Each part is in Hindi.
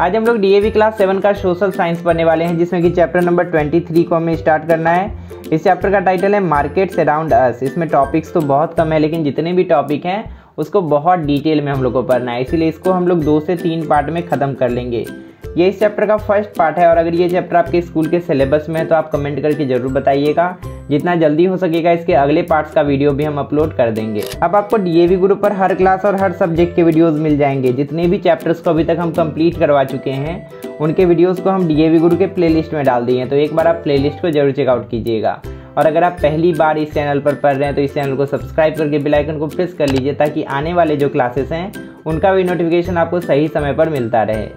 आज हम लोग डी क्लास सेवन का सोशल साइंस पढ़ने वाले हैं जिसमें कि चैप्टर नंबर ट्वेंटी थ्री को हमें स्टार्ट करना है इस चैप्टर का टाइटल है मार्केट्स अराउंड अस इसमें टॉपिक्स तो बहुत कम है लेकिन जितने भी टॉपिक हैं उसको बहुत डिटेल में हम लोग को पढ़ना है इसीलिए इसको हम लोग दो से तीन पार्ट में ख़त्म कर लेंगे ये इस चैप्टर का फर्स्ट पार्ट है और अगर ये चैप्टर आपके स्कूल के सिलेबस में है तो आप कमेंट करके ज़रूर बताइएगा जितना जल्दी हो सकेगा इसके अगले पार्ट्स का वीडियो भी हम अपलोड कर देंगे अब आपको डीएवी ग्रुप पर हर क्लास और हर सब्जेक्ट के वीडियोस मिल जाएंगे जितने भी चैप्टर्स को अभी तक हम कंप्लीट करवा चुके हैं उनके वीडियोस को हम डीएवी गुरु के प्लेलिस्ट में डाल दिए हैं तो एक बार आप प्लेलिस्ट को जरूर चेकआउट कीजिएगा और अगर आप पहली बार इस चैनल पर पढ़ रहे हैं तो इस चैनल को सब्सक्राइब करके बिलाइकन को प्रेस कर लीजिए ताकि आने वाले जो क्लासेस हैं उनका भी नोटिफिकेशन आपको सही समय पर मिलता रहे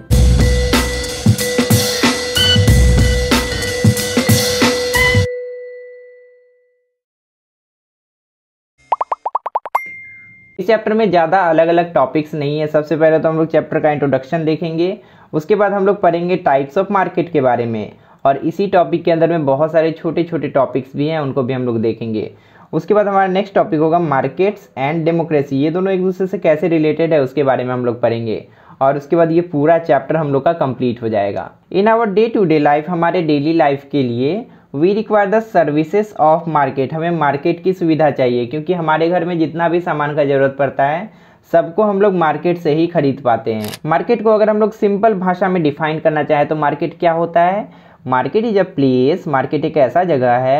इस चैप्टर में ज़्यादा अलग अलग टॉपिक्स नहीं है सबसे पहले तो हम लोग चैप्टर का इंट्रोडक्शन देखेंगे उसके बाद हम लोग पढ़ेंगे टाइप्स ऑफ मार्केट के बारे में और इसी टॉपिक के अंदर में बहुत सारे छोटे छोटे टॉपिक्स भी हैं उनको भी हम लोग देखेंगे उसके बाद हमारा नेक्स्ट टॉपिक होगा मार्केट्स एंड डेमोक्रेसी ये दोनों एक दूसरे से कैसे रिलेटेड है उसके बारे में हम लोग पढ़ेंगे और उसके बाद ये पूरा चैप्टर हम लोग का कंप्लीट हो जाएगा in our day to day life हमारे डेली लाइफ के लिए we require the services of market हमें मार्केट की सुविधा चाहिए क्योंकि हमारे घर में जितना भी सामान का ज़रूरत पड़ता है सबको हम लोग मार्केट से ही खरीद पाते हैं मार्केट को अगर हम लोग सिंपल भाषा में डिफाइन करना चाहें तो मार्केट क्या होता है market is a place market एक ऐसा जगह है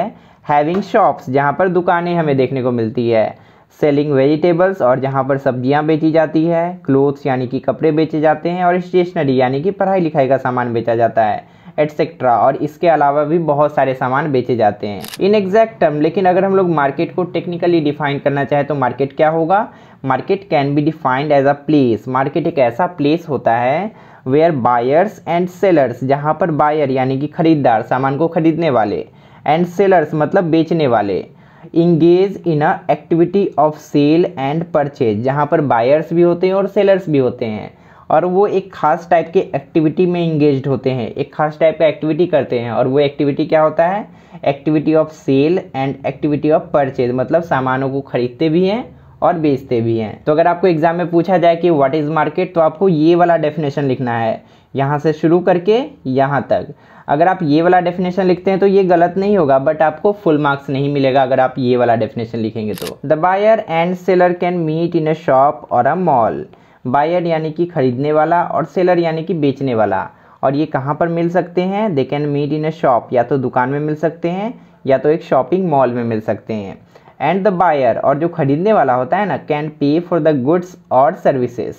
हैविंग शॉप्स जहाँ पर दुकानें हमें देखने को मिलती है सेलिंग वेजिटेबल्स और जहाँ पर सब्जियाँ बेची जाती है क्लोथ्स यानी कि कपड़े बेचे जाते हैं और स्टेशनरी यानी कि पढ़ाई लिखाई का सामान बेचा जाता है एटसेट्रा और इसके अलावा भी बहुत सारे सामान बेचे जाते हैं इन एग्जैक्ट टर्म लेकिन अगर हम लोग मार्केट को टेक्निकली डिफाइन करना चाहें तो मार्केट क्या होगा market can be defined as a place market एक ऐसा प्लेस होता है वेयर बायर्स एंड सेलर्स जहाँ पर बायर यानी कि खरीदार सामान को खरीदने वाले एंड सेलर्स मतलब बेचने वाले engage in a activity of sale and purchase जहाँ पर बायर्स भी होते हैं और सेलर्स भी होते हैं और वो एक ख़ास टाइप के एक्टिविटी में इंगेज होते हैं एक ख़ास टाइप का एक्टिविटी करते हैं और वो एक्टिविटी क्या होता है activity of sale and activity of purchase मतलब सामानों को खरीदते भी हैं और बेचते भी हैं तो अगर आपको एग्जाम में पूछा जाए कि व्हाट इज़ मार्केट तो आपको ये वाला डेफिनेशन लिखना है यहाँ से शुरू करके यहाँ तक अगर आप ये वाला डेफिनेशन लिखते हैं तो ये गलत नहीं होगा बट आपको फुल मार्क्स नहीं मिलेगा अगर आप ये वाला डेफिनेशन लिखेंगे तो the buyer and seller can meet in a shop or a mall buyer यानी कि खरीदने वाला और सेलर यानी कि बेचने वाला और ये कहाँ पर मिल सकते हैं they can meet in a shop या तो दुकान में मिल सकते हैं या तो एक शॉपिंग मॉल में मिल सकते हैं एंड द बायर और जो खरीदने वाला होता है ना can pay for the goods और सर्विसेज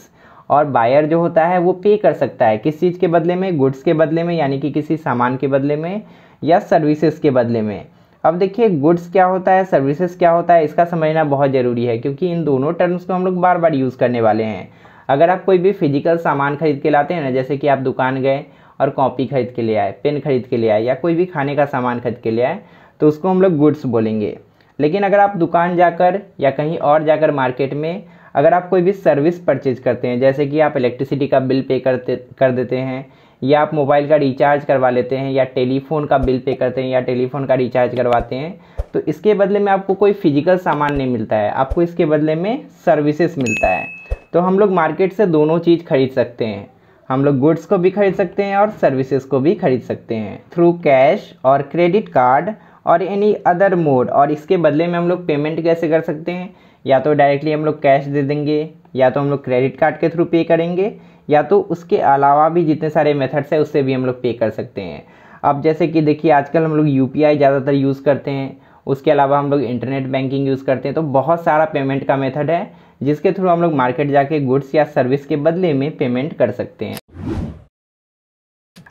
और बायर जो होता है वो पे कर सकता है किस चीज़ के बदले में गुड्स के बदले में यानी कि किसी सामान के बदले में या सर्विसेज के बदले में अब देखिए गुड्स क्या होता है सर्विसेज क्या होता है इसका समझना बहुत ज़रूरी है क्योंकि इन दोनों टर्म्स को हम लोग बार बार यूज़ करने वाले हैं अगर आप कोई भी फिजिकल सामान खरीद के लाते हैं ना जैसे कि आप दुकान गए और कॉपी खरीद के ले आए पेन खरीद के ले आए या कोई भी खाने का सामान खरीद के ले आए तो उसको हम लोग गुड्स बोलेंगे लेकिन अगर आप दुकान जाकर या कहीं और जाकर मार्केट में अगर आप कोई भी सर्विस परचेज करते हैं जैसे कि आप इलेक्ट्रिसिटी का बिल पे करते कर देते हैं या आप मोबाइल का रिचार्ज करवा लेते हैं या टेलीफोन का बिल पे करते हैं या टेलीफोन का रिचार्ज करवाते हैं तो इसके बदले में आपको कोई फिजिकल सामान नहीं मिलता है आपको इसके बदले में सर्विसेज मिलता है तो हम लोग मार्केट से दोनों चीज़ खरीद सकते हैं हम लोग गुड्स को भी खरीद सकते हैं और सर्विसेज को भी खरीद सकते हैं थ्रू कैश और क्रेडिट कार्ड और एनी अदर मोड और इसके बदले में हम लोग पेमेंट कैसे कर सकते हैं या तो डायरेक्टली हम लोग कैश दे देंगे या तो हम लोग क्रेडिट कार्ड के थ्रू पे करेंगे या तो उसके अलावा भी जितने सारे मेथड्स हैं उससे भी हम लोग पे कर सकते हैं अब जैसे कि देखिए आजकल हम लोग यू ज़्यादातर यूज़ करते हैं उसके अलावा हम लोग इंटरनेट बैंकिंग यूज़ करते हैं तो बहुत सारा पेमेंट का मेथड है जिसके थ्रू हम लोग मार्केट जाके गुड्स या सर्विस के बदले में पेमेंट कर सकते हैं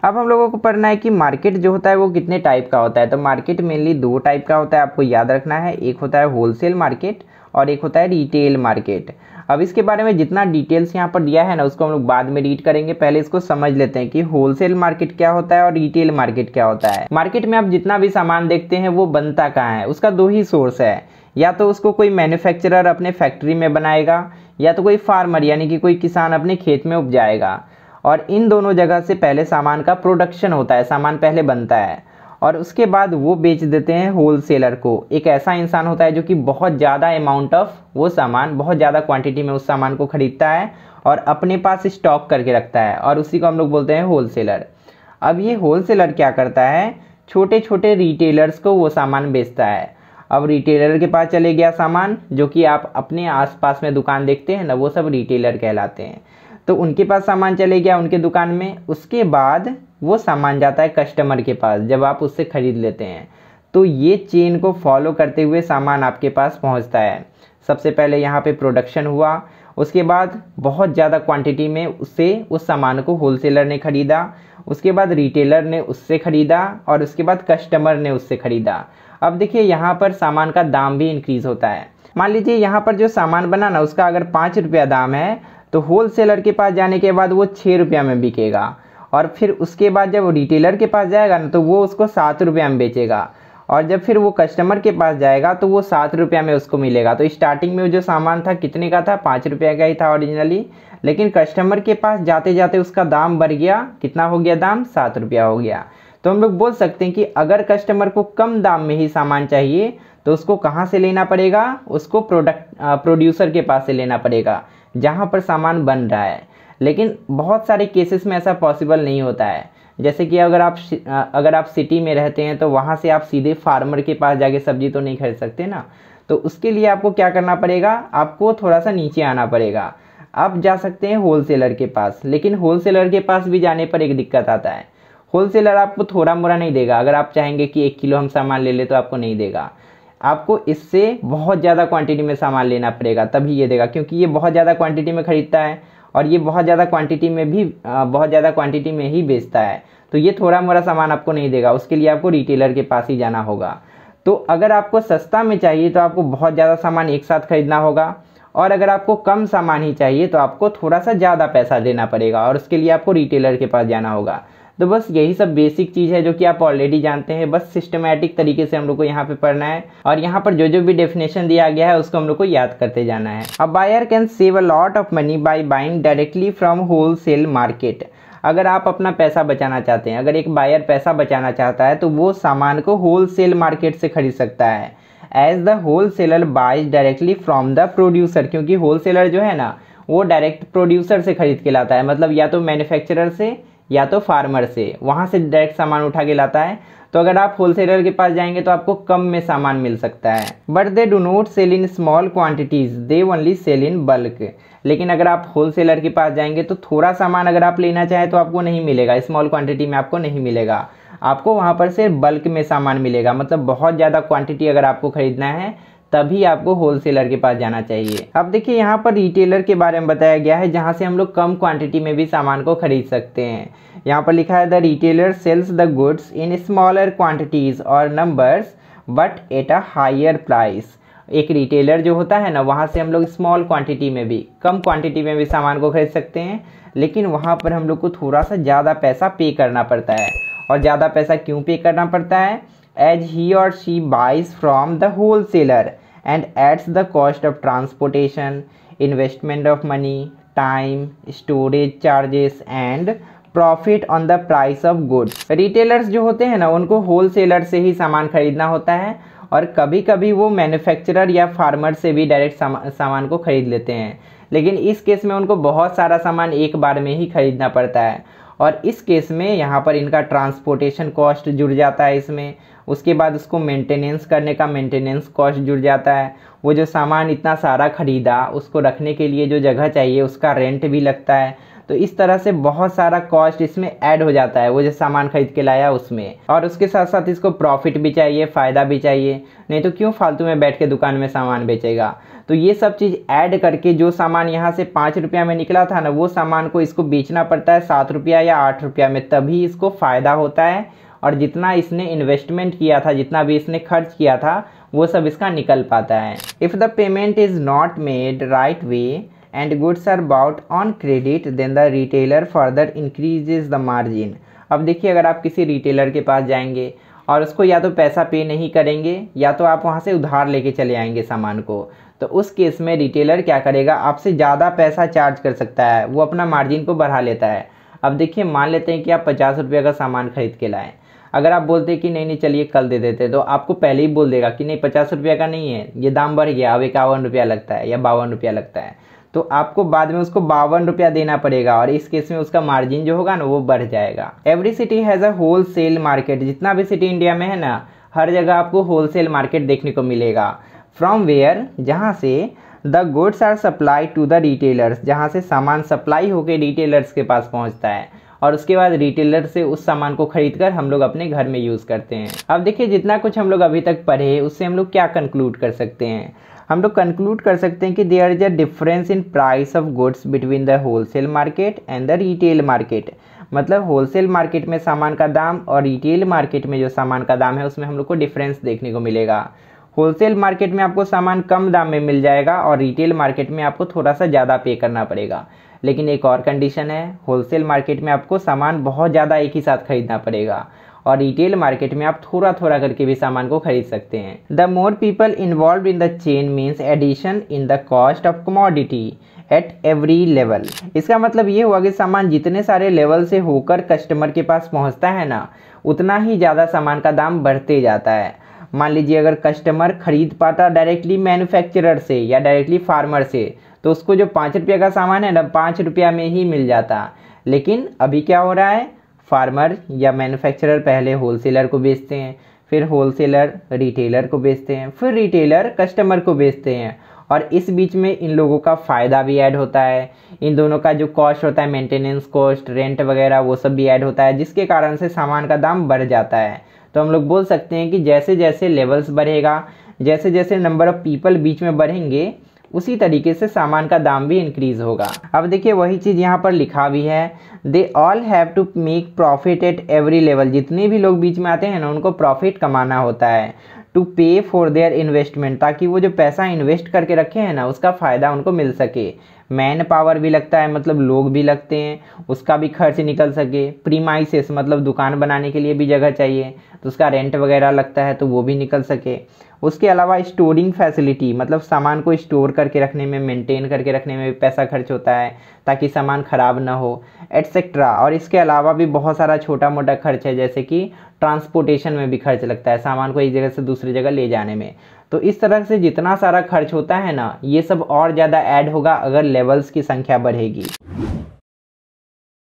अब हम लोगों को पढ़ना है कि मार्केट जो होता है वो कितने टाइप का होता है तो मार्केट मेनली दो टाइप का होता है आपको याद रखना है एक होता है होलसेल मार्केट और एक होता है रिटेल मार्केट अब इसके बारे में जितना डिटेल्स यहाँ पर दिया है ना उसको हम लोग बाद में रीड करेंगे पहले इसको समझ लेते हैं कि होलसेल मार्केट क्या होता है और रिटेल मार्केट क्या होता है मार्केट में आप जितना भी सामान देखते हैं वो बनता कहाँ है उसका दो ही सोर्स है या तो उसको कोई मैन्युफैक्चरर अपने फैक्ट्री में बनाएगा या तो कोई फार्मर यानी कि कोई किसान अपने खेत में उपजाएगा और इन दोनों जगह से पहले सामान का प्रोडक्शन होता है सामान पहले बनता है और उसके बाद वो बेच देते हैं होल सेलर को एक ऐसा इंसान होता है जो कि बहुत ज़्यादा अमाउंट ऑफ वो सामान बहुत ज़्यादा क्वांटिटी में उस सामान को ख़रीदता है और अपने पास स्टॉक करके रखता है और उसी को हम लोग बोलते हैं होल सेलर अब ये होल सेलर क्या करता है छोटे छोटे रिटेलर्स को वो सामान बेचता है अब रिटेलर के पास चले गया सामान जो कि आप अपने आसपास में दुकान देखते हैं ना वो सब रिटेलर कहलाते हैं तो उनके पास सामान चले गया उनके दुकान में उसके बाद वो सामान जाता है कस्टमर के पास जब आप उससे ख़रीद लेते हैं तो ये चेन को फॉलो करते हुए सामान आपके पास पहुंचता है सबसे पहले यहाँ पे प्रोडक्शन हुआ उसके बाद बहुत ज़्यादा क्वांटिटी में उससे उस सामान को होलसेलर ने ख़रीदा उसके बाद रिटेलर ने उससे ख़रीदा और उसके बाद कस्टमर ने उससे ख़रीदा अब देखिए यहाँ पर सामान का दाम भी इंक्रीज़ होता है मान लीजिए यहाँ पर जो सामान बना ना उसका अगर पाँच रुपया दाम है तो होल सेलर के पास जाने के बाद वो छः रुपया में बिकेगा और फिर उसके बाद जब रिटेलर के पास जाएगा ना तो वो उसको सात रुपया में बेचेगा और जब फिर वो कस्टमर के पास जाएगा तो वो सात रुपया में उसको मिलेगा तो स्टार्टिंग में जो सामान था कितने का था पाँच रुपया का ही था ओरिजिनली लेकिन कस्टमर के पास जाते जाते उसका दाम बढ़ गया कितना हो गया दाम सात रुपया हो गया तो हम लोग बोल सकते हैं कि अगर कस्टमर को कम दाम में ही सामान चाहिए तो उसको कहाँ से लेना पड़ेगा उसको प्रोडक्ट प्रोड्यूसर के पास से लेना पड़ेगा जहाँ पर सामान बन रहा है लेकिन बहुत सारे केसेस में ऐसा पॉसिबल नहीं होता है जैसे कि अगर आप अगर आप सिटी में रहते हैं तो वहाँ से आप सीधे फार्मर के पास जाके सब्जी तो नहीं खरीद सकते ना तो उसके लिए आपको क्या करना पड़ेगा आपको थोड़ा सा नीचे आना पड़ेगा आप जा सकते हैं होलसेलर के पास लेकिन होलसेलर के पास भी जाने पर एक दिक्कत आता है होलसेलर आपको थोड़ा मोरा नहीं देगा अगर आप चाहेंगे कि एक किलो हम सामान ले ले तो आपको नहीं देगा आपको इससे बहुत ज़्यादा क्वांटिटी में सामान लेना पड़ेगा तभी ये देगा क्योंकि ये बहुत ज़्यादा क्वांटिटी में ख़रीदता है और ये बहुत ज़्यादा क्वांटिटी में भी बहुत ज़्यादा क्वांटिटी में ही बेचता है तो ये थोड़ा मोरा सामान आपको नहीं देगा उसके लिए आपको रिटेलर के पास ही जाना होगा तो अगर आपको सस्ता में चाहिए तो आपको बहुत ज़्यादा सामान एक साथ खरीदना होगा और अगर आपको कम सामान ही चाहिए तो आपको थोड़ा सा ज़्यादा पैसा देना पड़ेगा और उसके लिए आपको रिटेलर के पास जाना होगा तो बस यही सब बेसिक चीज़ है जो कि आप ऑलरेडी जानते हैं बस सिस्टमेटिक तरीके से हम लोग को यहाँ पे पढ़ना है और यहाँ पर जो जो भी डेफिनेशन दिया गया है उसको हम लोग को याद करते जाना है अब buyer can save a lot of money by buying directly from wholesale market अगर आप अपना पैसा बचाना चाहते हैं अगर एक बायर पैसा बचाना चाहता है तो वो सामान को होल सेल मार्केट से खरीद सकता है as the wholesaler buys directly from the producer क्योंकि होल सेलर जो है ना वो डायरेक्ट प्रोड्यूसर से खरीद के लाता है मतलब या तो मैन्युफैक्चरर से या तो फार्मर से वहाँ से डायरेक्ट सामान उठा के लाता है तो अगर आप होलसेलर के पास जाएंगे तो आपको कम में सामान मिल सकता है but they do not sell in small quantities they only sell in bulk लेकिन अगर आप होलसेलर के पास जाएंगे तो थोड़ा सामान अगर आप लेना चाहें तो आपको नहीं मिलेगा स्मॉल क्वांटिटी में आपको नहीं मिलेगा आपको वहाँ पर सिर्फ बल्क में सामान मिलेगा मतलब बहुत ज़्यादा क्वांटिटी अगर आपको खरीदना है तभी आपको होलसेलर के पास जाना चाहिए अब देखिए यहाँ पर रिटेलर के बारे में बताया गया है जहाँ से हम लोग कम क्वांटिटी में भी सामान को खरीद सकते हैं यहाँ पर लिखा है the retailer sells the goods in smaller quantities और numbers but at a higher price एक रिटेलर जो होता है ना वहाँ से हम लोग स्मॉल क्वांटिटी में भी कम क्वांटिटी में भी सामान को खरीद सकते हैं लेकिन वहाँ पर हम लोग को थोड़ा सा ज़्यादा पैसा पे करना पड़ता है और ज़्यादा पैसा क्यों पे करना पड़ता है एज ही और she buys from the wholesaler and adds the cost of transportation, investment of money, time, storage charges and profit on the price of goods retailers जो होते हैं ना उनको होल सेलर से ही सामान खरीदना होता है और कभी कभी वो मैन्युफैक्चरर या फार्मर से भी डायरेक्ट सामान को खरीद लेते हैं लेकिन इस केस में उनको बहुत सारा सामान एक बार में ही खरीदना पड़ता है और इस केस में यहाँ पर इनका ट्रांसपोर्टेशन कॉस्ट जुड़ जाता है इसमें उसके बाद उसको मेंटेनेंस करने का मेंटेनेंस कॉस्ट जुड़ जाता है वो जो सामान इतना सारा ख़रीदा उसको रखने के लिए जो जगह चाहिए उसका रेंट भी लगता है तो इस तरह से बहुत सारा कॉस्ट इसमें ऐड हो जाता है वो जो सामान खरीद के लाया उसमें और उसके साथ साथ इसको प्रॉफिट भी चाहिए फ़ायदा भी चाहिए नहीं तो क्यों फालतू में बैठ के दुकान में सामान बेचेगा तो ये सब चीज़ ऐड करके जो सामान यहाँ से पाँच रुपया में निकला था ना वो सामान को इसको बेचना पड़ता है सात रुपया या आठ रुपया में तभी इसको फ़ायदा होता है और जितना इसने इन्वेस्टमेंट किया था जितना भी इसने खर्च किया था वो सब इसका निकल पाता है if the payment is not made right away and goods are bought on credit then the retailer further increases the margin अब देखिए अगर आप किसी रिटेलर के पास जाएंगे और उसको या तो पैसा पे नहीं करेंगे या तो आप वहाँ से उधार लेके चले आएंगे सामान को तो उस केस में रिटेलर क्या करेगा आपसे ज़्यादा पैसा चार्ज कर सकता है वो अपना मार्जिन को बढ़ा लेता है अब देखिए मान लेते हैं कि आप पचास रुपये का सामान खरीद के लाएँ अगर आप बोलते कि नहीं नहीं चलिए कल दे देते तो आपको पहले ही बोल देगा कि नहीं पचास रुपया का नहीं है ये दाम बढ़ गया अब इक्यावन रुपया लगता है या बावन रुपया लगता है तो आपको बाद में उसको बावन रुपया देना पड़ेगा और इस केस में उसका मार्जिन जो होगा ना वो बढ़ जाएगा every city has a wholesale market जितना भी सिटी इंडिया में है ना हर जगह आपको होल सेल मार्केट देखने को मिलेगा फ्रॉम वेयर जहाँ से the goods are supply to the retailers जहाँ से सामान सप्लाई होकर रिटेलर्स के पास पहुँचता है और उसके बाद रिटेलर से उस सामान को खरीद कर हम लोग अपने घर में यूज़ करते हैं अब देखिए जितना कुछ हम लोग अभी तक पढ़े उससे हम लोग क्या कंक्लूड कर सकते हैं हम लोग कंक्लूड कर सकते हैं कि they are is a difference in price of goods between the wholesale market and the retail market मतलब होलसेल मार्केट में सामान का दाम और रिटेल मार्केट में जो सामान का दाम है उसमें हम लोग को डिफरेंस देखने को मिलेगा होलसेल मार्केट में आपको सामान कम दाम में मिल जाएगा और रिटेल मार्केट में आपको थोड़ा सा ज़्यादा पे करना पड़ेगा लेकिन एक और कंडीशन है होलसेल मार्केट में आपको सामान बहुत ज़्यादा एक ही साथ खरीदना पड़ेगा और रिटेल मार्केट में आप थोड़ा थोड़ा करके भी सामान को खरीद सकते हैं the more people involve in the chain means addition in the cost of commodity at every level इसका मतलब ये हुआ कि सामान जितने सारे लेवल से होकर कस्टमर के पास पहुंचता है ना उतना ही ज़्यादा सामान का दाम बढ़ते जाता है मान लीजिए अगर कस्टमर खरीद पाता डायरेक्टली मैन्युफैक्चरर से या डायरेक्टली फार्मर से तो उसको जो पाँच रुपये का सामान है ना पाँच रुपया में ही मिल जाता लेकिन अभी क्या हो रहा है फार्मर या मैन्युफैक्चरर पहले होलसेलर को बेचते हैं फिर होलसेलर रिटेलर को बेचते हैं फिर रिटेलर कस्टमर को बेचते हैं और इस बीच में इन लोगों का फ़ायदा भी ऐड होता है इन दोनों का जो कॉस्ट होता है मेंटेनेंस कॉस्ट रेंट वगैरह वो सब भी ऐड होता है जिसके कारण से सामान का दाम बढ़ जाता है तो हम लोग बोल सकते हैं कि जैसे जैसे लेवल्स बढ़ेगा जैसे जैसे नंबर ऑफ़ पीपल बीच में बढ़ेंगे उसी तरीके से सामान का दाम भी इंक्रीज होगा अब देखिए वही चीज़ यहाँ पर लिखा भी है they all have to make profit at every level जितने भी लोग बीच में आते हैं ना उनको प्रॉफिट कमाना होता है टू पे फॉर देयर इन्वेस्टमेंट ताकि वो जो पैसा इन्वेस्ट करके रखे हैं ना उसका फ़ायदा उनको मिल सके मैन पावर भी लगता है मतलब लोग भी लगते हैं उसका भी खर्च निकल सके प्रीमाइसिस मतलब दुकान बनाने के लिए भी जगह चाहिए तो उसका रेंट वगैरह लगता है तो वो भी निकल सके उसके अलावा स्टोरिंग फैसिलिटी मतलब सामान को स्टोर करके रखने में मेंटेन करके रखने में भी पैसा खर्च होता है ताकि सामान ख़राब ना हो एट्सेट्रा और इसके अलावा भी बहुत सारा छोटा मोटा खर्च है जैसे कि ट्रांसपोर्टेशन में भी खर्च लगता है सामान को एक जगह से दूसरी जगह ले जाने में तो इस तरह से जितना सारा खर्च होता है ना ये सब और ज़्यादा ऐड होगा अगर लेवल्स की संख्या बढ़ेगी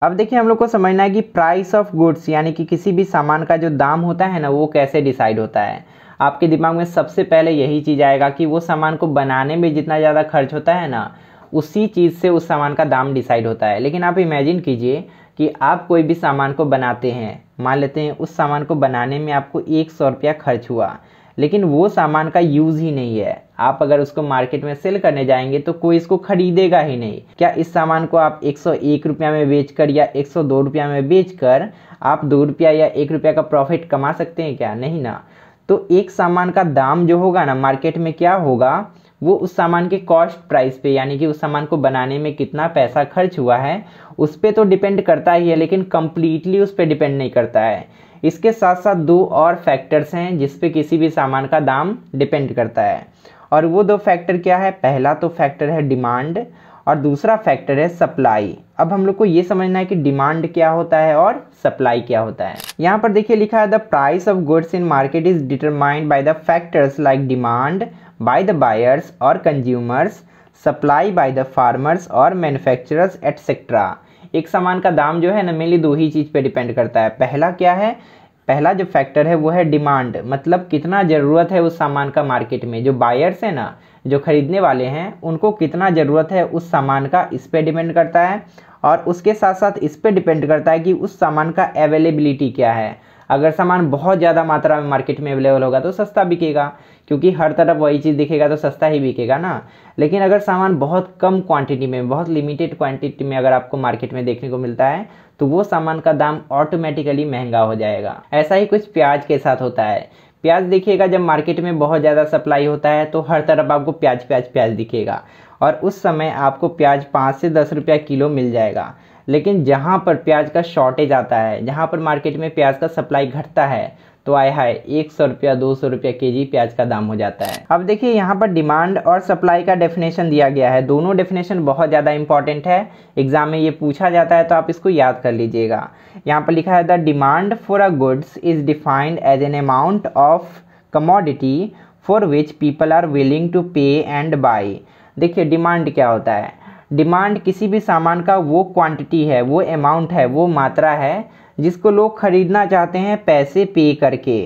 अब देखिए हम लोग को समझना है कि प्राइस ऑफ गुड्स यानी कि किसी भी सामान का जो दाम होता है ना वो कैसे डिसाइड होता है आपके दिमाग में सबसे पहले यही चीज़ आएगा कि वो सामान को बनाने में जितना ज़्यादा खर्च होता है ना उसी चीज़ से उस सामान का दाम डिसाइड होता है लेकिन आप इमेजिन कीजिए कि आप कोई भी सामान को बनाते हैं मान लेते हैं उस सामान को बनाने में आपको एक सौ रुपया खर्च हुआ लेकिन वो सामान का यूज़ ही नहीं है आप अगर उसको मार्केट में सेल करने जाएंगे तो कोई इसको खरीदेगा ही नहीं क्या इस सामान को आप एक सौ एक रुपया में बेच कर या एक सौ दो रुपया में बेच कर आप दो रुपया या एक रुपया का प्रॉफिट कमा सकते हैं क्या नहीं ना तो एक सामान का दाम जो होगा ना मार्केट में क्या होगा वो उस सामान के कॉस्ट प्राइस पे यानी कि उस सामान को बनाने में कितना पैसा खर्च हुआ है उस पर तो डिपेंड करता ही है लेकिन कम्प्लीटली उस पर डिपेंड नहीं करता है इसके साथ साथ दो और फैक्टर्स हैं जिस पे किसी भी सामान का दाम डिपेंड करता है और वो दो फैक्टर क्या है पहला तो फैक्टर है डिमांड और दूसरा फैक्टर है सप्लाई अब हम लोग को ये समझना है कि डिमांड क्या होता है और सप्लाई क्या होता है यहाँ पर देखिए लिखा है the price of goods in market is determined by the factors like demand by the buyers और consumers supply by the farmers और मैन्युफैक्चरर्स एटसेट्रा एक सामान का दाम जो है ना मेनली दो ही चीज़ पे डिपेंड करता है पहला क्या है पहला जो फैक्टर है वो है डिमांड मतलब कितना ज़रूरत है उस सामान का मार्केट में जो बायर्स हैं ना जो ख़रीदने वाले हैं उनको कितना ज़रूरत है उस सामान का इस पर डिपेंड करता है और उसके साथ साथ इस पर डिपेंड करता है कि उस सामान का अवेलेबिलिटी क्या है अगर सामान बहुत ज़्यादा मात्रा में मार्केट में अवेलेबल होगा तो सस्ता बिकेगा क्योंकि हर तरफ वही चीज़ दिखेगा तो सस्ता ही बिकेगा ना लेकिन अगर सामान बहुत कम क्वांटिटी में बहुत लिमिटेड क्वांटिटी में अगर आपको मार्केट में देखने को मिलता है तो वो सामान का दाम ऑटोमेटिकली महंगा हो जाएगा ऐसा ही कुछ प्याज के साथ होता है प्याज दिखेगा जब मार्केट में बहुत ज़्यादा सप्लाई होता है तो हर तरफ आपको प्याज प्याज प्याज दिखेगा और उस समय आपको प्याज पाँच से दस रुपया किलो मिल जाएगा लेकिन जहाँ पर प्याज का शॉर्टेज आता है जहाँ पर मार्केट में प्याज का सप्लाई घटता है तो आए हाय एक सौ रुपया दो सौ रुपया के जी प्याज का दाम हो जाता है अब देखिए यहाँ पर डिमांड और सप्लाई का डेफिनेशन दिया गया है दोनों डेफिनेशन बहुत ज़्यादा इंपॉर्टेंट है एग्जाम में ये पूछा जाता है तो आप इसको याद कर लीजिएगा यहाँ पर लिखा है the demand for a goods is defined as an amount of commodity for which people are willing to pay and buy देखिए डिमांड क्या होता है डिमांड किसी भी सामान का वो क्वांटिटी है वो अमाउंट है वो मात्रा है जिसको लोग ख़रीदना चाहते हैं पैसे पे करके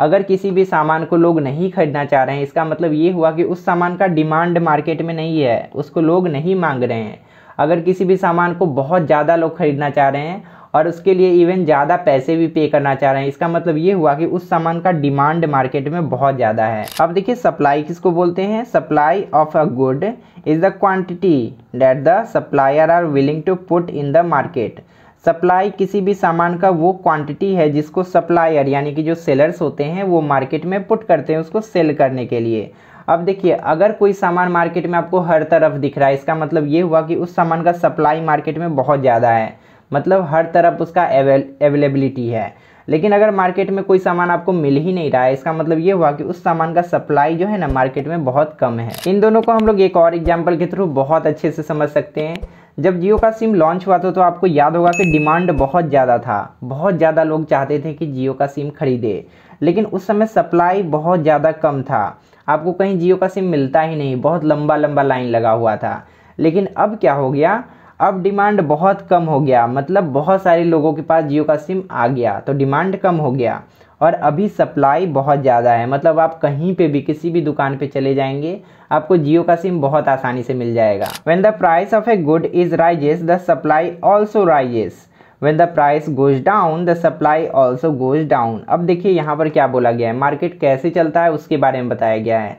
अगर किसी भी सामान को लोग नहीं खरीदना चाह रहे हैं इसका मतलब ये हुआ कि उस सामान का डिमांड मार्केट में नहीं है उसको लोग नहीं मांग रहे हैं अगर किसी भी सामान को बहुत ज़्यादा लोग खरीदना चाह रहे हैं और उसके लिए इवन ज़्यादा पैसे भी पे करना चाह रहे हैं इसका मतलब ये हुआ कि उस सामान का डिमांड मार्केट में बहुत ज़्यादा है अब देखिए सप्लाई किसको बोलते हैं supply of a good is the quantity that the supplier are willing to put in the market supply किसी भी सामान का वो क्वांटिटी है जिसको सप्लायर यानी कि जो सेलर्स होते हैं वो मार्केट में पुट करते हैं उसको सेल करने के लिए अब देखिए अगर कोई सामान मार्केट में आपको हर तरफ दिख रहा है इसका मतलब ये हुआ कि उस सामान का सप्लाई मार्केट में बहुत ज़्यादा है मतलब हर तरफ उसका अवेलेबिलिटी है लेकिन अगर मार्केट में कोई सामान आपको मिल ही नहीं रहा है इसका मतलब ये हुआ कि उस सामान का सप्लाई जो है ना मार्केट में बहुत कम है इन दोनों को हम लोग एक और एग्जाम्पल के थ्रू बहुत अच्छे से समझ सकते हैं जब जियो का सिम लॉन्च हुआ था तो आपको याद होगा कि डिमांड बहुत ज़्यादा था बहुत ज़्यादा लोग चाहते थे कि जियो का सिम खरीदे लेकिन उस समय सप्लाई बहुत ज़्यादा कम था आपको कहीं जियो का सिम मिलता ही नहीं बहुत लंबा लंबा लाइन लगा हुआ था लेकिन अब क्या हो गया अब डिमांड बहुत कम हो गया मतलब बहुत सारे लोगों के पास जियो का सिम आ गया तो डिमांड कम हो गया और अभी सप्लाई बहुत ज़्यादा है मतलब आप कहीं पे भी किसी भी दुकान पे चले जाएंगे आपको जियो का सिम बहुत आसानी से मिल जाएगा when the price of a good is rises the supply also rises when the price goes down the supply also goes down अब देखिए यहाँ पर क्या बोला गया है मार्केट कैसे चलता है उसके बारे में बताया गया है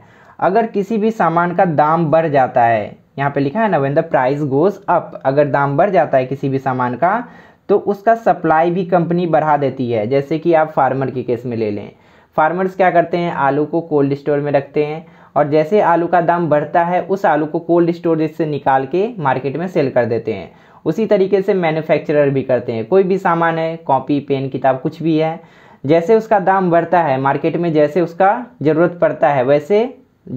अगर किसी भी सामान का दाम बढ़ जाता है यहाँ पे लिखा है ना when the price goes up अगर दाम बढ़ जाता है किसी भी सामान का तो उसका सप्लाई भी कंपनी बढ़ा देती है जैसे कि आप फार्मर के केस में ले लें फार्मर्स क्या करते हैं आलू को कोल्ड स्टोर में रखते हैं और जैसे आलू का दाम बढ़ता है उस आलू को कोल्ड स्टोरेज से निकाल के मार्केट में सेल कर देते हैं उसी तरीके से मैन्युफैक्चरर भी करते हैं कोई भी सामान है कॉपी पेन किताब कुछ भी है जैसे उसका दाम बढ़ता है मार्केट में जैसे उसका ज़रूरत पड़ता है वैसे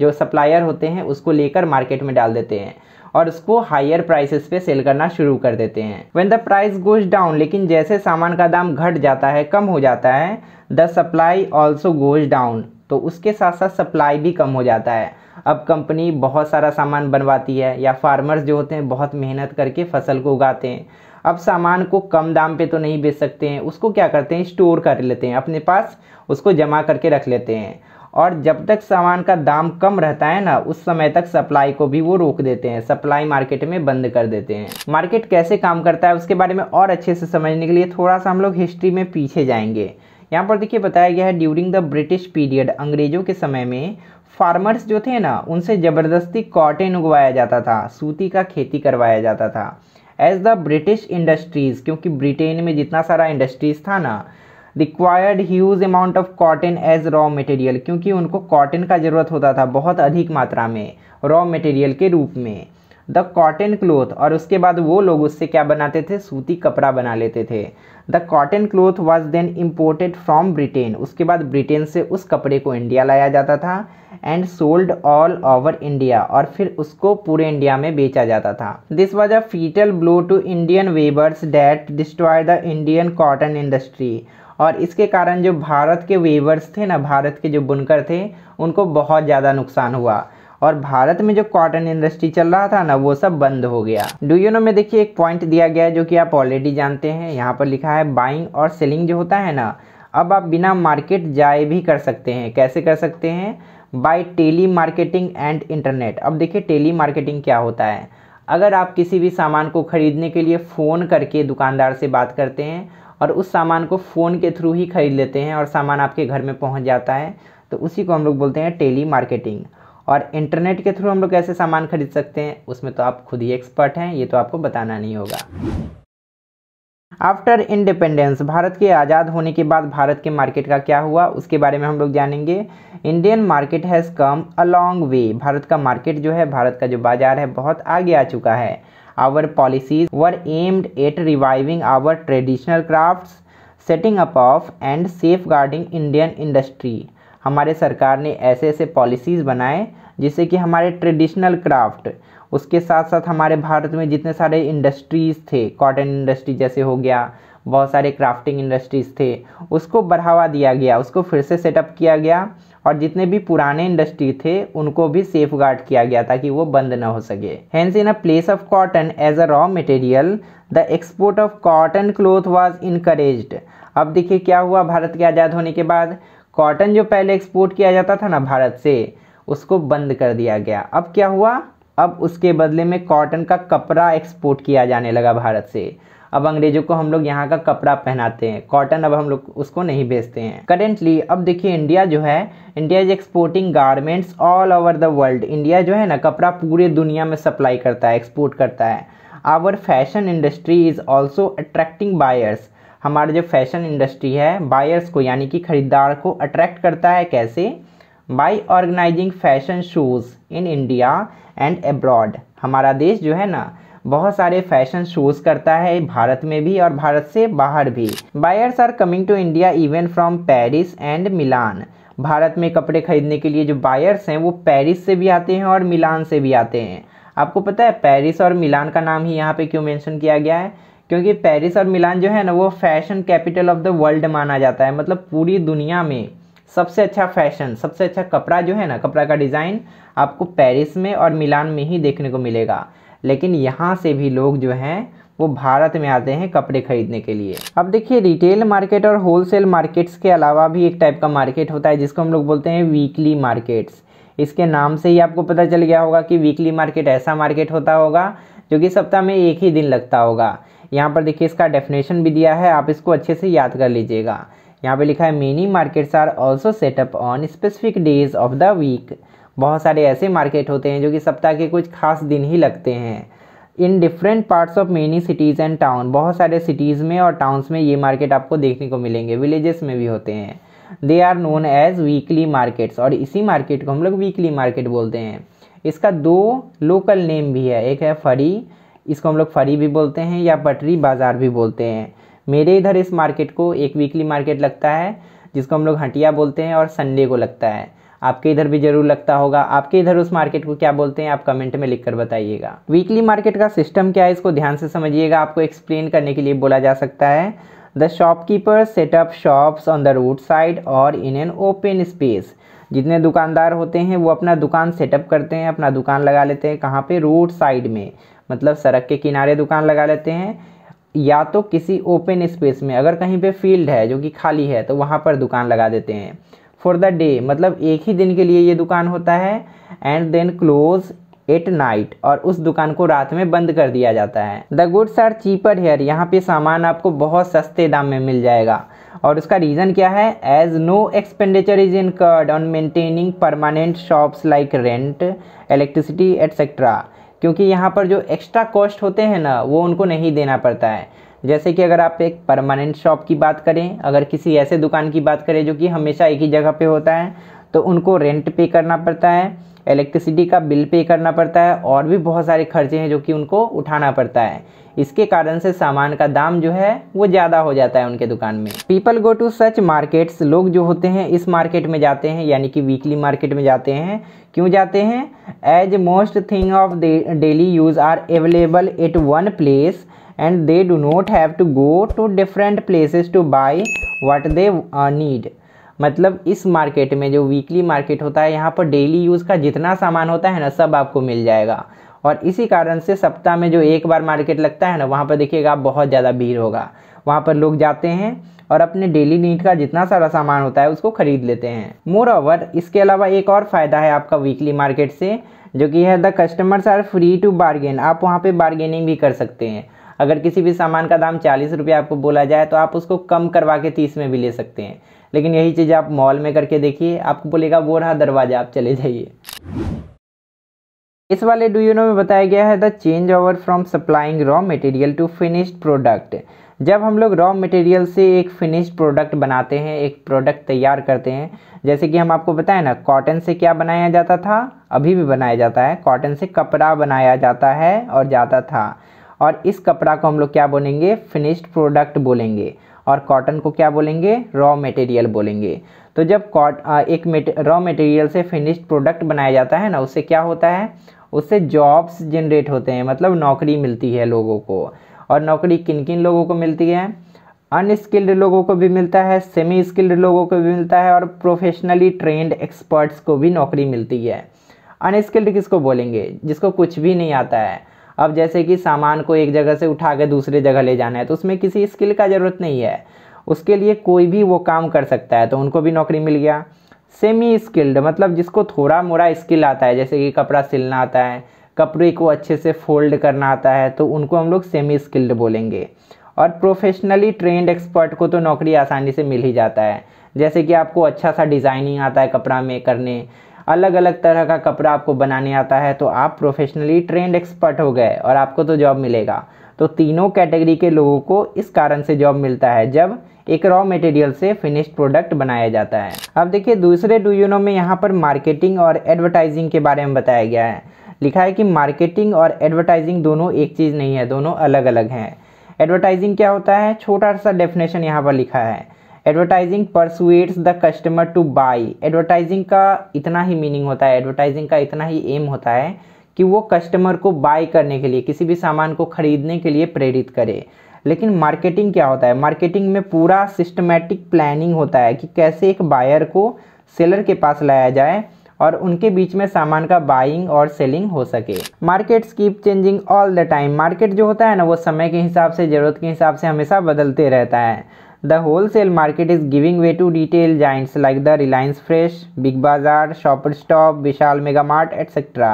जो सप्लायर होते हैं उसको लेकर मार्केट में डाल देते हैं और उसको हायर प्राइसेस पे सेल करना शुरू कर देते हैं when the price goes down लेकिन जैसे सामान का दाम घट जाता है कम हो जाता है the supply also goes down तो उसके साथ साथ सप्लाई भी कम हो जाता है अब कंपनी बहुत सारा सामान बनवाती है या फार्मर्स जो होते हैं बहुत मेहनत करके फसल को उगाते हैं अब सामान को कम दाम पे तो नहीं बेच सकते हैं उसको क्या करते हैं स्टोर कर लेते हैं अपने पास उसको जमा करके रख लेते हैं और जब तक सामान का दाम कम रहता है ना उस समय तक सप्लाई को भी वो रोक देते हैं सप्लाई मार्केट में बंद कर देते हैं मार्केट कैसे काम करता है उसके बारे में और अच्छे से समझने के लिए थोड़ा सा हम लोग हिस्ट्री में पीछे जाएंगे यहाँ पर देखिए बताया गया है ड्यूरिंग द ब्रिटिश पीरियड अंग्रेजों के समय में फार्मर्स जो थे ना उनसे ज़बरदस्ती कॉटन उगवाया जाता था सूती का खेती करवाया जाता था एज द ब्रिटिश इंडस्ट्रीज़ क्योंकि ब्रिटेन में जितना सारा इंडस्ट्रीज़ था ना required huge amount of cotton as raw material क्योंकि उनको कॉटन का ज़रूरत होता था बहुत अधिक मात्रा में रॉ मटेरियल के रूप में द कॉटन क्लोथ और उसके बाद वो लोग उससे क्या बनाते थे सूती कपड़ा बना लेते थे the cotton cloth was then imported from Britain उसके बाद ब्रिटेन से उस कपड़े को इंडिया लाया जाता था and sold all over India और फिर उसको पूरे इंडिया में बेचा जाता था this was a fatal blow to Indian weavers that destroy the Indian cotton industry और इसके कारण जो भारत के वेवर्स थे ना भारत के जो बुनकर थे उनको बहुत ज़्यादा नुकसान हुआ और भारत में जो कॉटन इंडस्ट्री चल रहा था ना वो सब बंद हो गया डू यू नो में देखिए एक पॉइंट दिया गया है जो कि आप ऑलरेडी जानते हैं यहाँ पर लिखा है बाइंग और सेलिंग जो होता है ना अब आप बिना मार्केट जाए भी कर सकते हैं कैसे कर सकते हैं by telemarketing and internet अब देखिए टेली मार्केटिंग क्या होता है अगर आप किसी भी सामान को ख़रीदने के लिए फ़ोन करके दुकानदार से बात करते हैं और उस सामान को फ़ोन के थ्रू ही ख़रीद लेते हैं और सामान आपके घर में पहुंच जाता है तो उसी को हम लोग बोलते हैं टेली मार्केटिंग और इंटरनेट के थ्रू हम लोग कैसे सामान खरीद सकते हैं उसमें तो आप खुद ही एक्सपर्ट हैं ये तो आपको बताना नहीं होगा आफ्टर इंडिपेंडेंस भारत के आज़ाद होने के बाद भारत के मार्केट का क्या हुआ उसके बारे में हम लोग जानेंगे Indian market has come a long way Bharat का मार्केट जो है भारत का जो बाज़ार है बहुत आगे आ चुका है our policies were aimed at reviving our traditional crafts setting up of and safeguarding Indian industry हमारे सरकार ने ऐसे ऐसे पॉलिसीज़ बनाए जिससे कि हमारे ट्रेडिशनल क्राफ्ट उसके साथ साथ हमारे भारत में जितने सारे इंडस्ट्रीज़ थे कॉटन इंडस्ट्री जैसे हो गया बहुत सारे क्राफ्टिंग इंडस्ट्रीज़ थे उसको बढ़ावा दिया गया उसको फिर से सेटअप किया गया और जितने भी पुराने इंडस्ट्री थे उनको भी सेफ गार्ड किया गया था कि वो बंद ना हो सके hence in a place of cotton as a raw material the export of cotton cloth was encourage अब देखिए क्या हुआ भारत के आज़ाद होने के बाद कॉटन जो पहले एक्सपोर्ट किया जाता था ना भारत से उसको बंद कर दिया गया अब क्या हुआ अब उसके बदले में कॉटन का कपड़ा एक्सपोर्ट किया जाने लगा भारत से अब अंग्रेजों को हम लोग यहाँ का कपड़ा पहनाते हैं कॉटन अब हम लोग उसको नहीं बेचते हैं करेंटली अब देखिए इंडिया जो है India is exporting garments all over the world India जो है ना कपड़ा पूरे दुनिया में सप्लाई करता है एक्सपोर्ट करता है our fashion industry is also attracting buyers हमारा जो फैशन इंडस्ट्री है बायर्स को यानी कि खरीदार को अट्रैक्ट करता है कैसे by organising fashion shows in India and abroad हमारा देश जो है ना बहुत सारे फैशन शोज करता है भारत में भी और भारत से बाहर भी buyers are coming to India even from Paris and Milan Bharat में कपड़े खरीदने के लिए जो बायर्स हैं वो पेरिस से भी आते हैं और मिलान से भी आते हैं आपको पता है पेरिस और मिलान का नाम ही यहाँ पे क्यों मेंशन किया गया है क्योंकि पेरिस और मिलान जो है ना वो fashion capital of the world माना जाता है मतलब पूरी दुनिया में सबसे अच्छा फैशन सबसे अच्छा कपड़ा जो है ना कपड़ा का डिज़ाइन आपको पेरिस में और मिलान में ही देखने को मिलेगा लेकिन यहाँ से भी लोग जो हैं वो भारत में आते हैं कपड़े खरीदने के लिए अब देखिए रिटेल मार्केट और होलसेल मार्केट्स के अलावा भी एक टाइप का मार्केट होता है जिसको हम लोग बोलते हैं वीकली मार्केट्स इसके नाम से ही आपको पता चल गया होगा कि वीकली मार्केट ऐसा मार्केट होता होगा जो कि सप्ताह में एक ही दिन लगता होगा यहाँ पर देखिए इसका डेफिनेशन भी दिया है आप इसको अच्छे से याद कर लीजिएगा यहाँ पे लिखा है many markets are also set up on specific days of the week बहुत सारे ऐसे मार्केट होते हैं जो कि सप्ताह के कुछ खास दिन ही लगते हैं in different parts of many cities and town बहुत सारे सिटीज़ में और टाउन्स में ये मार्केट आपको देखने को मिलेंगे विलेजेस में भी होते हैं they are known as weekly markets और इसी मार्केट को हम लोग वीकली मार्केट बोलते हैं इसका दो लोकल नेम भी है एक है फरी इसको हम लोग फरी भी बोलते हैं या पटरी बाज़ार भी बोलते हैं मेरे इधर इस मार्केट को एक वीकली मार्केट लगता है जिसको हम लोग हटिया बोलते हैं और संडे को लगता है आपके इधर भी जरूर लगता होगा आपके इधर उस मार्केट को क्या बोलते हैं आप कमेंट में लिखकर बताइएगा वीकली मार्केट का सिस्टम क्या है इसको ध्यान से समझिएगा आपको एक्सप्लेन करने के लिए बोला जा सकता है the shopkeeper set up shops on the roadside और इन एन ओपन स्पेस जितने दुकानदार होते हैं वो अपना दुकान सेटअप करते हैं अपना दुकान लगा लेते हैं कहाँ पे रोड साइड में मतलब सड़क के किनारे दुकान लगा लेते हैं या तो किसी ओपन स्पेस में अगर कहीं पे फील्ड है जो कि खाली है तो वहाँ पर दुकान लगा देते हैं फॉर द डे मतलब एक ही दिन के लिए ये दुकान होता है and then close at night और उस दुकान को रात में बंद कर दिया जाता है the goods are cheaper here यहाँ पे सामान आपको बहुत सस्ते दाम में मिल जाएगा और उसका रीज़न क्या है as no expenditure is incurred on maintaining permanent shops like rent electricity etcetera क्योंकि यहाँ पर जो एक्स्ट्रा कॉस्ट होते हैं ना वो उनको नहीं देना पड़ता है जैसे कि अगर आप एक परमानेंट शॉप की बात करें अगर किसी ऐसे दुकान की बात करें जो कि हमेशा एक ही जगह पे होता है तो उनको रेंट पे करना पड़ता है इलेक्ट्रिसिटी का बिल पे करना पड़ता है और भी बहुत सारे खर्चे हैं जो कि उनको उठाना पड़ता है इसके कारण से सामान का दाम जो है वो ज़्यादा हो जाता है उनके दुकान में people go to such markets लोग जो होते हैं इस मार्केट में जाते हैं यानी कि वीकली मार्केट में जाते हैं क्यों जाते हैं as most thing of daily use are available at one place and they do not have to go to different places to buy what they uh, need मतलब इस मार्केट में जो वीकली मार्केट होता है यहाँ पर डेली यूज़ का जितना सामान होता है ना सब आपको मिल जाएगा और इसी कारण से सप्ताह में जो एक बार मार्केट लगता है ना वहाँ पर देखिएगा बहुत ज़्यादा भीड़ होगा वहाँ पर लोग जाते हैं और अपने डेली नीड का जितना सारा सामान होता है उसको ख़रीद लेते हैं मोर ओवर इसके अलावा एक और फ़ायदा है आपका वीकली मार्केट से जो कि है the customers are free to bargain आप वहाँ पे बार्गेनिंग भी कर सकते हैं अगर किसी भी सामान का दाम चालीस रुपये आपको बोला जाए तो आप उसको कम करवा के तीस में भी ले सकते हैं लेकिन यही चीज़ आप मॉल में करके देखिए आपको बोलेगा वो रहा दरवाज़ा आप चले जाइए इस वाले डू यू नो में बताया गया है the change over from supplying raw material to finished product जब हम लोग रॉ मटेरियल से एक फिनिश्ड प्रोडक्ट बनाते हैं एक प्रोडक्ट तैयार करते हैं जैसे कि हम आपको बताएं ना कॉटन से क्या बनाया जाता था अभी भी बनाया जाता है कॉटन से कपड़ा बनाया जाता है और जाता था और इस कपड़ा को हम लोग क्या बोलेंगे फिनिश्ड प्रोडक्ट बोलेंगे और कॉटन को क्या बोलेंगे रॉ मटेरियल बोलेंगे तो जब कॉट एक मेट, रॉ मटेरियल से फिनिश्ड प्रोडक्ट बनाया जाता है ना उससे क्या होता है उससे जॉब्स जनरेट होते हैं मतलब नौकरी मिलती है लोगों को और नौकरी किन किन लोगों को मिलती है अनस्किल्ड लोगों को भी मिलता है सेमी स्किल्ड लोगों को भी मिलता है और प्रोफेशनली ट्रेंड एक्सपर्ट्स को भी नौकरी मिलती है अनस्किल्ड किसको बोलेंगे जिसको कुछ भी नहीं आता है अब जैसे कि सामान को एक जगह से उठा के दूसरे जगह ले जाना है तो उसमें किसी स्किल का ज़रूरत नहीं है उसके लिए कोई भी वो काम कर सकता है तो उनको भी नौकरी मिल गया सेमी स्किल्ड मतलब जिसको थोड़ा मोड़ा स्किल आता है जैसे कि कपड़ा सिलना आता है कपड़े को अच्छे से फोल्ड करना आता है तो उनको हम लोग सेमी स्किल्ड बोलेंगे और प्रोफेशनली ट्रेंड एक्सपर्ट को तो नौकरी आसानी से मिल ही जाता है जैसे कि आपको अच्छा सा डिज़ाइनिंग आता है कपड़ा में करने अलग अलग तरह का कपड़ा आपको बनाने आता है तो आप प्रोफेशनली ट्रेंड एक्सपर्ट हो गए और आपको तो जॉब मिलेगा तो तीनों कैटेगरी के लोगों को इस कारण से जॉब मिलता है जब एक रॉ मटेरियल से फिनिश्ड प्रोडक्ट बनाया जाता है अब देखिए दूसरे डू यू नो में यहाँ पर मार्केटिंग और एडवर्टाइजिंग के बारे में बताया गया है लिखा है कि मार्केटिंग और एडवर्टाइजिंग दोनों एक चीज़ नहीं है दोनों अलग अलग हैं एडवर्टाइजिंग क्या होता है छोटा सा डेफिनेशन यहाँ पर लिखा है advertising persuades the customer to buy advertising का इतना ही मीनिंग होता है एडवर्टाइजिंग का इतना ही एम होता है कि वो कस्टमर को बाई करने के लिए किसी भी सामान को खरीदने के लिए प्रेरित करे लेकिन मार्केटिंग क्या होता है मार्केटिंग में पूरा सिस्टमेटिक प्लानिंग होता है कि कैसे एक बायर को सेलर के पास लाया जाए और उनके बीच में सामान का बाइंग और सेलिंग हो सके markets keep changing all the time market जो होता है ना वो समय के हिसाब से ज़रूरत के हिसाब से हमेशा बदलते रहता है The wholesale market is giving way to retail giants like the Reliance Fresh, Big Bazaar, Shoppers Stop, Vishal Mega Mart etcetera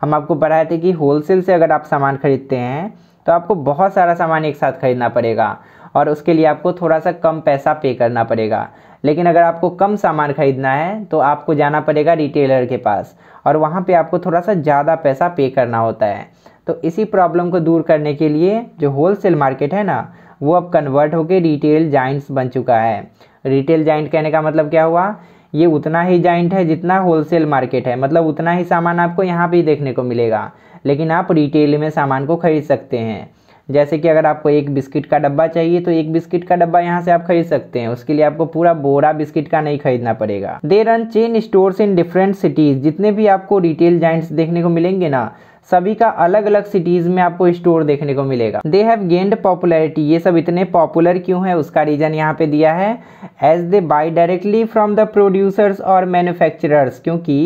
हम आपको पढ़ाए थे कि होलसेल से अगर आप सामान खरीदते हैं तो आपको बहुत सारा सामान एक साथ खरीदना पड़ेगा और उसके लिए आपको थोड़ा सा कम पैसा पे करना पड़ेगा लेकिन अगर आपको कम सामान खरीदना है तो आपको जाना पड़ेगा रिटेलर के पास और वहाँ पे आपको थोड़ा सा ज़्यादा पैसा पे करना होता है तो इसी प्रॉब्लम को दूर करने के लिए जो होलसेल मार्केट है ना वो अब कन्वर्ट होकर रिटेल जाइंट्स बन चुका है रिटेल जाइंट कहने का मतलब क्या हुआ ये उतना ही जाइंट है जितना होलसेल मार्केट है मतलब उतना ही सामान आपको यहाँ भी देखने को मिलेगा लेकिन आप रिटेल में सामान को खरीद सकते हैं जैसे कि अगर आपको एक बिस्किट का डब्बा चाहिए तो एक बिस्किट का डब्बा यहाँ से आप खरीद सकते हैं उसके लिए आपको पूरा बोरा बिस्किट का नहीं खरीदना पड़ेगा they run chain stores in different cities जितने भी आपको रिटेल जाइंट्स देखने को मिलेंगे ना सभी का अलग अलग सिटीज़ में आपको स्टोर देखने को मिलेगा दे हैव गेंड पॉपुलरिटी ये सब इतने पॉपुलर क्यों है उसका रीज़न यहाँ पे दिया है as they buy directly from the producers और मैन्युफैक्चरर्स क्योंकि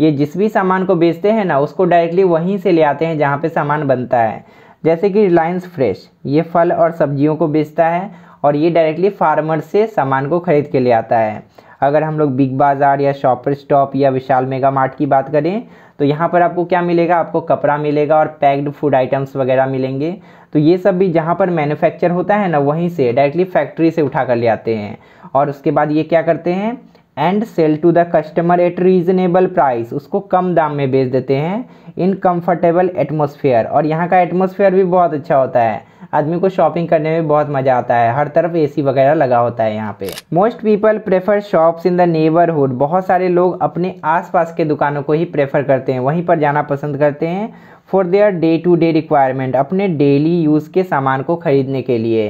ये जिस भी सामान को बेचते हैं ना उसको डायरेक्टली वहीं से ले आते हैं जहाँ पे सामान बनता है जैसे कि रिलायंस फ्रेश ये फल और सब्जियों को बेचता है और ये डायरेक्टली फार्मर से सामान को खरीद के ले आता है अगर हम लोग बिग बाज़ार या शॉपर स्टॉप या विशाल मेगा मार्ट की बात करें तो यहाँ पर आपको क्या मिलेगा आपको कपड़ा मिलेगा और पैक्ड फूड आइटम्स वगैरह मिलेंगे तो ये सब भी जहाँ पर मैन्युफैक्चर होता है ना वहीं से डायरेक्टली फैक्ट्री से उठा कर ले आते हैं और उसके बाद ये क्या करते हैं and sell to the customer at reasonable price उसको कम दाम में बेच देते हैं इन कम्फर्टेबल एटमोसफेयर और यहाँ का एटमोसफियर भी बहुत अच्छा होता है आदमी को शॉपिंग करने में बहुत मजा आता है हर तरफ एसी वगैरह लगा होता है यहाँ पे most people prefer shops in the neighbourhood बहुत सारे लोग अपने आसपास के दुकानों को ही प्रेफर करते हैं वहीं पर जाना पसंद करते हैं for their day to day requirement अपने डेली यूज़ के सामान को ख़रीदने के लिए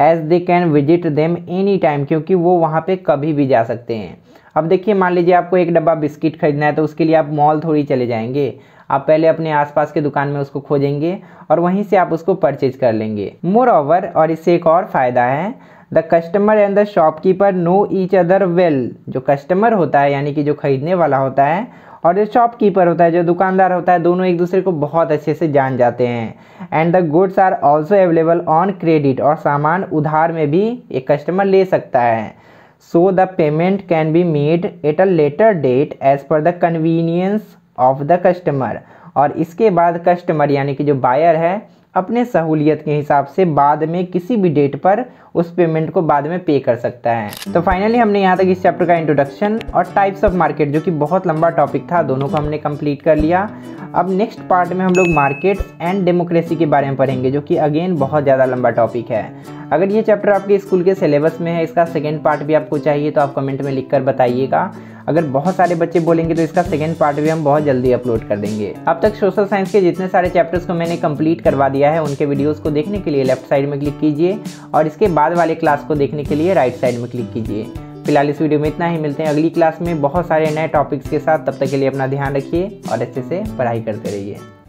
as they can visit them any time क्योंकि वो वहाँ पे कभी भी जा सकते हैं अब देखिए मान लीजिए आपको एक डब्बा बिस्किट खरीदना है तो उसके लिए आप मॉल थोड़ी चले जाएंगे आप पहले अपने आसपास के दुकान में उसको खोजेंगे और वहीं से आप उसको परचेज कर लेंगे मोर ओवर और इससे एक और फ़ायदा है the customer and the shopkeeper know each other well जो कस्टमर होता है यानी कि जो खरीदने वाला होता है और जो शॉपकीपर होता है जो दुकानदार होता है दोनों एक दूसरे को बहुत अच्छे से जान जाते हैं and the goods are also available on credit और सामान उधार में भी एक कस्टमर ले सकता है so the payment can be made at a later date as per the convenience of the customer और इसके बाद कस्टमर यानी कि जो बायर है अपने सहूलियत के हिसाब से बाद में किसी भी डेट पर उस पेमेंट को बाद में पे कर सकता है तो फाइनली हमने यहाँ तक इस चैप्टर का इंट्रोडक्शन और टाइप्स ऑफ मार्केट जो कि बहुत लंबा टॉपिक था दोनों को हमने कंप्लीट कर लिया अब नेक्स्ट पार्ट में हम लोग मार्केट्स एंड डेमोक्रेसी के बारे में पढ़ेंगे जो कि अगेन बहुत ज़्यादा लंबा टॉपिक है अगर ये चैप्टर आपके स्कूल के सिलेबस में है इसका सेकेंड पार्ट भी आपको चाहिए तो आप कमेंट में लिख कर बताइएगा अगर बहुत सारे बच्चे बोलेंगे तो इसका सेकेंड पार्ट भी हम बहुत जल्दी अपलोड कर देंगे अब तक सोशल साइंस के जितने सारे चैप्टर्स को मैंने कंप्लीट करवा दिया है उनके वीडियोस को देखने के लिए लेफ्ट साइड में क्लिक कीजिए और इसके बाद वाले क्लास को देखने के लिए राइट साइड में क्लिक कीजिए फिलहाल इस वीडियो में इतना ही मिलते हैं अगली क्लास में बहुत सारे नए टॉपिक्स के साथ तब तक के लिए अपना ध्यान रखिए और अच्छे से पढ़ाई करते रहिए